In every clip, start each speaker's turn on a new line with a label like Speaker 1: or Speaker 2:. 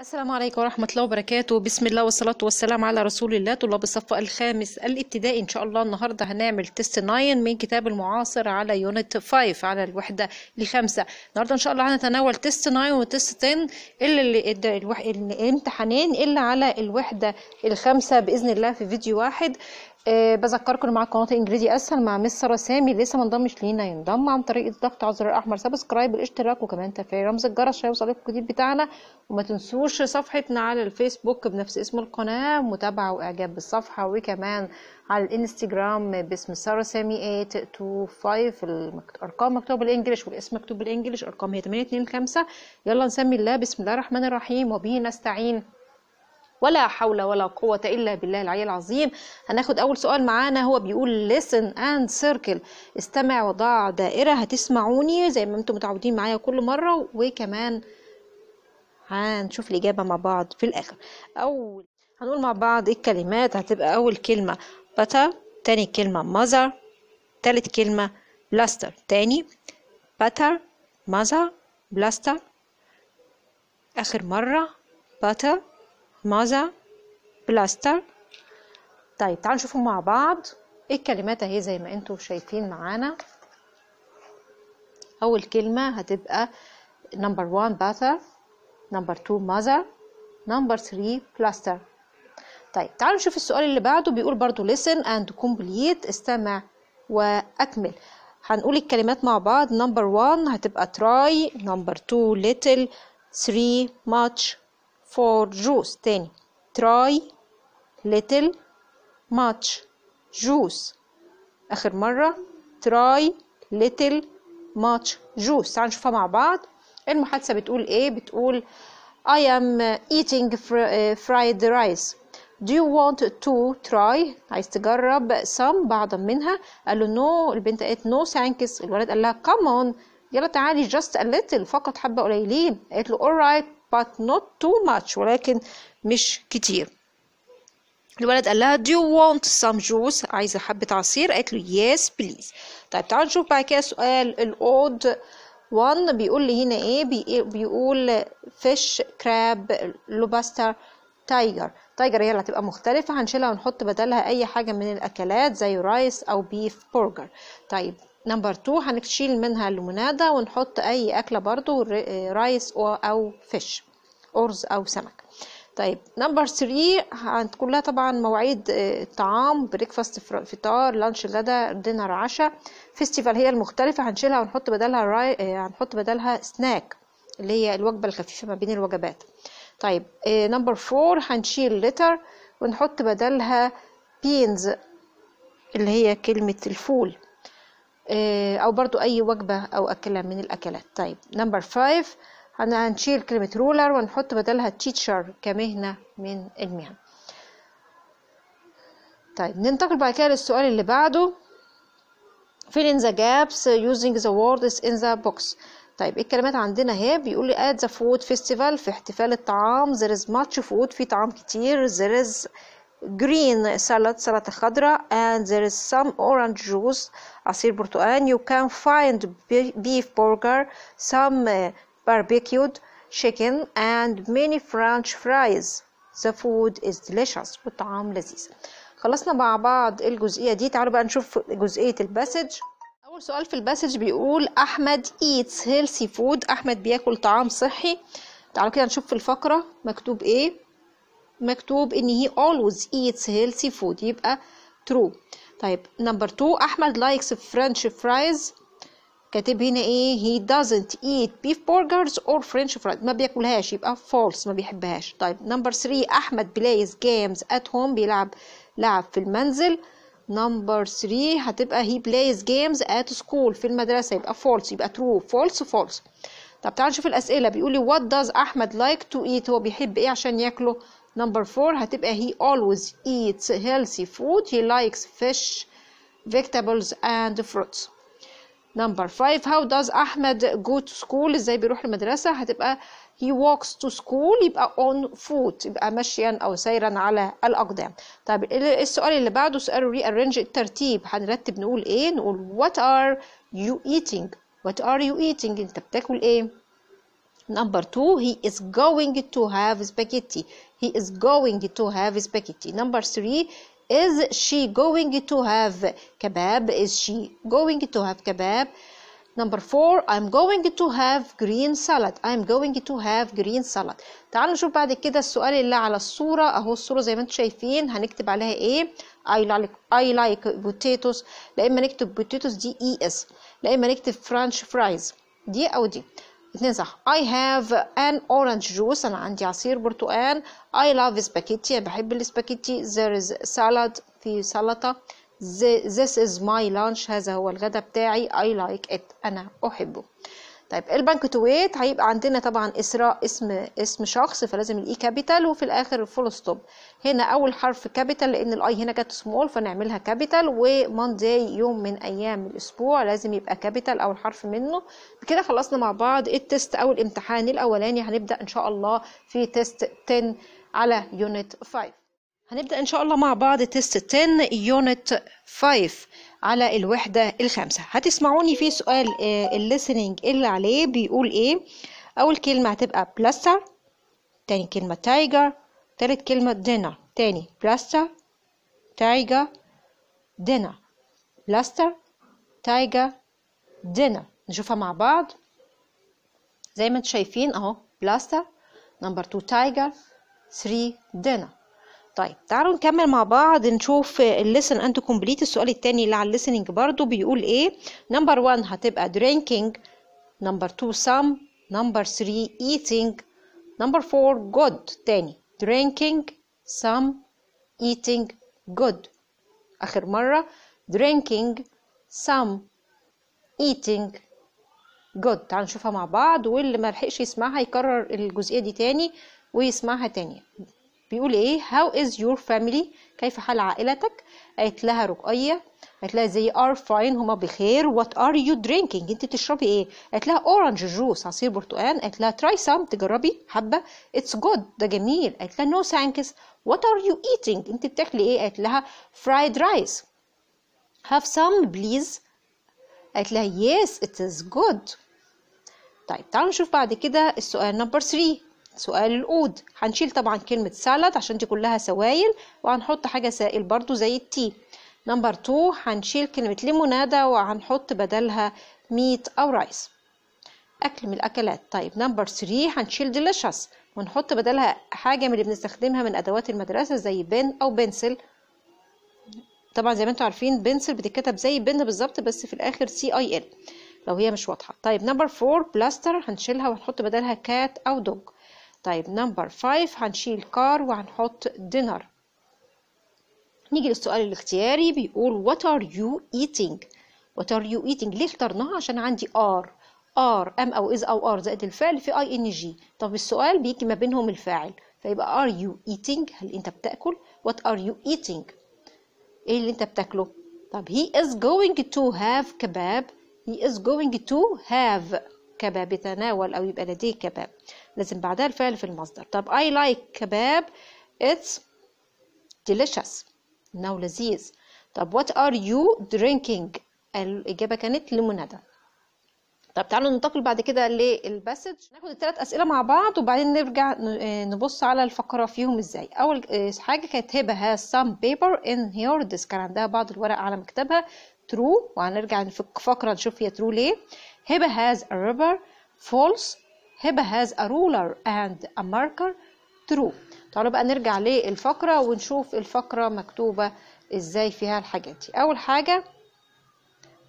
Speaker 1: السلام عليكم ورحمة الله وبركاته بسم الله والصلاة والسلام على رسول الله طلاب الصف الخامس الابتدائي إن شاء الله النهاردة هنعمل تيست 9 من كتاب المعاصر على يونت 5 على الوحدة الخامسة النهاردة إن شاء الله هنتناول تيست 9 وتيست 10 اللي الامتحانين اللي على الوحدة الخامسة بإذن الله في فيديو واحد آه، بذكركم مع قناه انجليزي اسهل مع مس ساره سامي لسه ما انضمش لينا ينضم عن طريق الضغط على الزر الاحمر سبسكرايب والاشتراك وكمان تفعيل رمز الجرس عشان يوصلك الجديد بتاعنا وما تنسوش صفحتنا على الفيسبوك بنفس اسم القناه متابعه واعجاب بالصفحه وكمان على الانستجرام باسم ساره سامي 825 الارقام مكتوبه بالانجلش والاسم مكتوب بالانجلش ارقام هي 825 يلا نسمي الله بسم الله الرحمن الرحيم وبه نستعين ولا حول ولا قوة إلا بالله العلي العظيم هناخد أول سؤال معانا هو بيقول listen and circle استمع وضع دائرة هتسمعوني زي ما انتم متعودين معايا كل مرة وكمان هنشوف الإجابة مع بعض في الآخر أول هنقول مع بعض الكلمات هتبقى أول كلمة butter تاني كلمة mother تالت كلمة بلاستر تاني butter mother بلاستر آخر مرة butter ماذا بلاستر طيب تعالوا نشوفهم مع بعض ايه الكلمات اهي زي ما انتم شايفين معانا اول كلمه هتبقى نمبر 1 باثر نمبر 2 ماذر نمبر 3 بلاستر طيب تعالوا نشوف السؤال اللي بعده بيقول برضو listen and complete استمع واكمل هنقول الكلمات مع بعض نمبر 1 هتبقى try نمبر 2 little 3 much for juice تاني try little much juice آخر مرة try little much juice تعالوا نشوفها مع بعض المحادثة بتقول إيه بتقول I am eating eh, fried rice Do you want to try عايز تجرب some بعضا منها قال له no البنت قالت no thanks الولد قال لها come on يلا تعالي just a little فقط حبة قليلين قالت له alright but not too much ولكن مش كتير الولد قال لها do you want some juice عايزة حبة عصير قالت له yes please طيب تعالوا نشوف بعد كده سؤال الأود one بيقول لي هنا ايه بيقول fish crab lobster tiger تايجر هي اللي هتبقى مختلفة هنشيلها ونحط بدلها أي حاجة من الأكلات زي رايس أو بيف برجر طيب نمبر 2 هنشيل منها الليمونادة ونحط أي أكلة برضو رايس أو فيش أرز أو سمك طيب نمبر 3 هتكون لها طبعا مواعيد آه، طعام بريكفاست فطار لانش غدا دينر عشاء فيستيفال هي المختلفة هنشيلها ونحط بدلها راي... آه، هنحط بدلها سناك اللي هي الوجبة الخفيفة ما بين الوجبات طيب آه، نمبر 4 هنشيل لتر ونحط بدلها بينز اللي هي كلمة الفول آه، او برضو اي وجبة او اكلة من الاكلات طيب نمبر فايف هنشيل كلمة رولر ونحط بدلها تيتشر كمهنة من المهن طيب ننتقل بعد كده للسؤال اللي بعده fill in the gaps using the words in the box طيب إيه الكلمات عندنا اهي بيقول لي at the food festival في احتفال الطعام there is much food في طعام كتير there is green salad سلطة خضراء and there is some orange juice عصير برتقال you can find beef burger some uh, barbecued chicken and many french fries the food is delicious والطعام لذيذ خلصنا مع بعض الجزئية دي تعالوا بقى نشوف جزئية الباسج أول سؤال في الباسج بيقول أحمد eats healthy food أحمد بياكل طعام صحي تعالوا كده نشوف في الفقرة مكتوب إيه مكتوب ان هي always eats healthy food يبقى true طيب نمبر 2 احمد لايكس فرنش فرايز كاتب هنا ايه he doesn't eat beef burgers or french fries ما بياكلهاش يبقى false ما بيحبهاش طيب نمبر 3 احمد بلايز جيمز ات هوم بيلعب لعب في المنزل نمبر 3 هتبقى he plays games at school في المدرسة يبقى false يبقى true false false طب تعال نشوف الأسئلة بيقول لي what does أحمد like to eat هو بيحب إيه عشان ياكله number four هتبقى he always eats healthy food he likes fish vegetables and fruits number five how does أحمد go to school ازاي بيروح المدرسة هتبقى he walks to school يبقى on foot يبقى مشيا أو سيرا على الأقدام طيب السؤال اللي بعده سؤال rearrange الترتيب هنرتب نقول ايه نقول what are you eating what are you eating انت بتاكل ايه Number two, he is going to have spaghetti. He is going to have spaghetti. Number three, is she going to have kebab? Is she going to have kebab? Number four, I'm going to have green salad. I'm going to have green salad. تعالوا نشوف بعد كده السؤال اللي على الصورة أهو الصورة زي ما انتم شايفين هنكتب عليها إيه؟ I like I like potatoes لا إما نكتب potatoes دي إي إس لا نكتب French fries دي أو دي اثنين صح I have an orange juice أنا عندي عصير برتقال I love spaghetti أنا بحب السباكيتي there is salad في سلطة this is my lunch هذا هو الغدا بتاعي I like it أنا أحبه طيب البنك تو ويت هيبقى عندنا طبعا اسراء اسم اسم شخص فلازم الاي كابيتال e وفي الاخر الفول ستوب هنا اول حرف كابيتال لان الاي هنا جت سمول فنعملها كابيتال ومانداي يوم من ايام الاسبوع لازم يبقى كابيتال اول حرف منه بكده خلصنا مع بعض التست او الامتحان الاولاني هنبدا ان شاء الله في تيست 10 على يونت 5 هنبدا ان شاء الله مع بعض تيست 10 يونت 5 على الوحدة الخامسة هتسمعوني في سؤال آه، الليسنينج اللي عليه بيقول ايه اول كلمة هتبقى بلاستر تاني كلمة تايجر تالت كلمة دينر تاني بلاستر تايجر دينر بلاستر تايجر دينر نشوفها مع بعض زي ما انتوا شايفين اهو بلاستر نمبر تو تايجر ثري دينر طيب تعالوا نكمل مع بعض نشوف الليسن اند كومبليت السؤال التاني اللي على الليسننج برضو بيقول ايه نمبر 1 هتبقى drinking نمبر 2 some نمبر 3 eating نمبر 4 good تاني drinking some eating good اخر مره drinking some eating good تعالوا نشوفها مع بعض واللي ملحقش يسمعها يكرر الجزئيه دي تاني ويسمعها تاني بيقول ايه هاو از يور فاميلي كيف حال عائلتك قالت لها رقيه قالت لها زي ار فاين هما بخير وات ار يو درينكينج انت بتشربي ايه قالت لها اورنج جوس عصير برتقال قالت لها تراي سام تجربي حبه اتس جود ده جميل قالت لها نو ثانكس وات ار يو ايتينج انت بتاكلي ايه قالت لها فرايد رايس هاف سام بليز قالت لها يس اتس جود طيب تعالوا نشوف بعد كده السؤال نمبر 3 سؤال الأود هنشيل طبعا كلمة سالاد عشان دي كلها سوائل وهنحط حاجة سائل برضو زي التي نمبر 2 هنشيل كلمة ليمونادة وهنحط بدلها ميت أو رايس أكل من الأكلات طيب نمبر 3 هنشيل ديليشس ونحط بدلها حاجة من اللي بنستخدمها من أدوات المدرسة زي بن أو بنسل طبعا زي ما انتوا عارفين بنسل بتتكتب زي بن بالظبط بس في الآخر سي أي إل لو هي مش واضحة طيب نمبر 4 بلاستر هنشيلها ونحط بدلها كات أو دوج طيب نمبر 5 هنشيل كار وهنحط dinner نيجي للسؤال الاختياري بيقول what are you eating what are you eating ليه اخترناها عشان عندي are are am او is او are زائد الفعل في اي ان جي طب السؤال بيجي ما بينهم الفاعل فيبقى are you eating هل انت بتاكل what are you eating ايه اللي انت بتاكله طب he is going to have kebab he is going to have كباب يتناول أو يبقى لديه كباب لازم بعدها الفعل في المصدر طب I like كباب it's delicious إنه لذيذ طب what are you drinking الإجابة كانت لمنادى طب تعالوا ننتقل بعد كده للباسج ناخد الثلاث اسئله مع بعض وبعدين نرجع آه، نبص على الفقره فيهم ازاي اول آه، حاجه كانت هبه ها سام بيبر ان هير ديسك كان عندها بعض الورق على مكتبها ترو وهنرجع في فقره نشوف هي ترو ليه هبة has a rubber false Heba has a ruler and a marker true تعالوا بقى نرجع للفقرة ونشوف الفقرة مكتوبة ازاي فيها الحاجات دي أول حاجة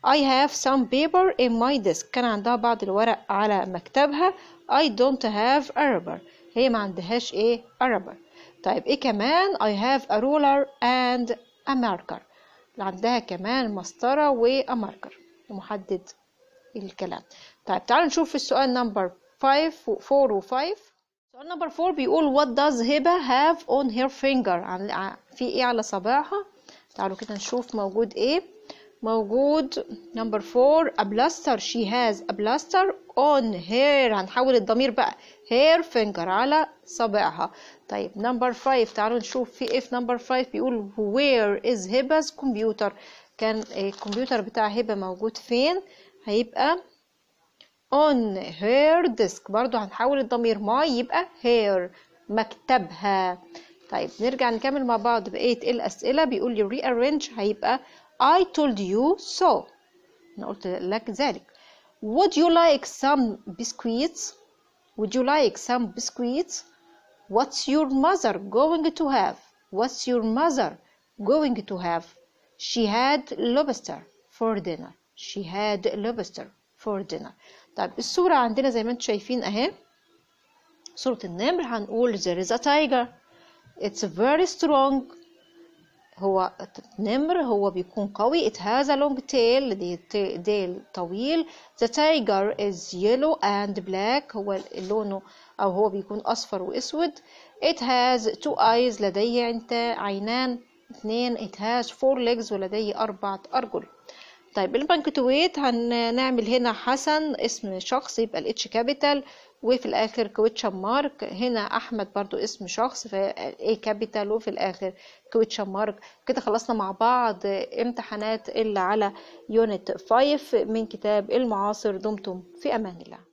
Speaker 1: I have some paper in my desk كان عندها بعض الورق على مكتبها I don't have a rubber هي ما عندهاش ايه a rubber طيب ايه كمان I have a ruler and a marker عندها كمان مسطرة و a marker محدد الكلام طيب تعالوا نشوف السؤال نمبر 5 4 و5 سؤال نمبر 4 بيقول what does hiba have on her finger في ايه على صباعها تعالوا كده نشوف موجود ايه موجود نمبر 4 a blaster she has a blaster on her هنحول الضمير بقى her finger على صابعها طيب نمبر 5 تعالوا نشوف في ايه في نمبر 5 بيقول where is hiba's computer كان آه، الكمبيوتر بتاع هبه موجود فين هيبقى on her desk برضو هنحول الضمير my يبقى her مكتبها طيب نرجع نكمل مع بعض بقية الأسئلة بيقول لي rearrange هيبقى I told you so أنا قلت لك ذلك Would you like some biscuits? Would you like some biscuits? What's your mother going to have? What's your mother going to have? She had lobster for dinner she had lobster for dinner طب الصورة عندنا زي ما انتم شايفين اهي صورة النمر هنقول there is a tiger it's very strong هو النمر هو بيكون قوي it has a long tail دي ديل طويل the tiger is yellow and black هو لونه أو هو بيكون أصفر وأسود it has two eyes لديه عينان اتنين it has four legs ولديه أربعة أرجل طيب ويت هنعمل هنا حسن اسم شخص يبقى الاتش كابيتال وفي الاخر كويتشن مارك هنا احمد برضو اسم شخص في اي كابيتال وفي الاخر كويتشن مارك كده خلصنا مع بعض امتحانات اللي على يونت 5 من كتاب المعاصر دمتم في امان الله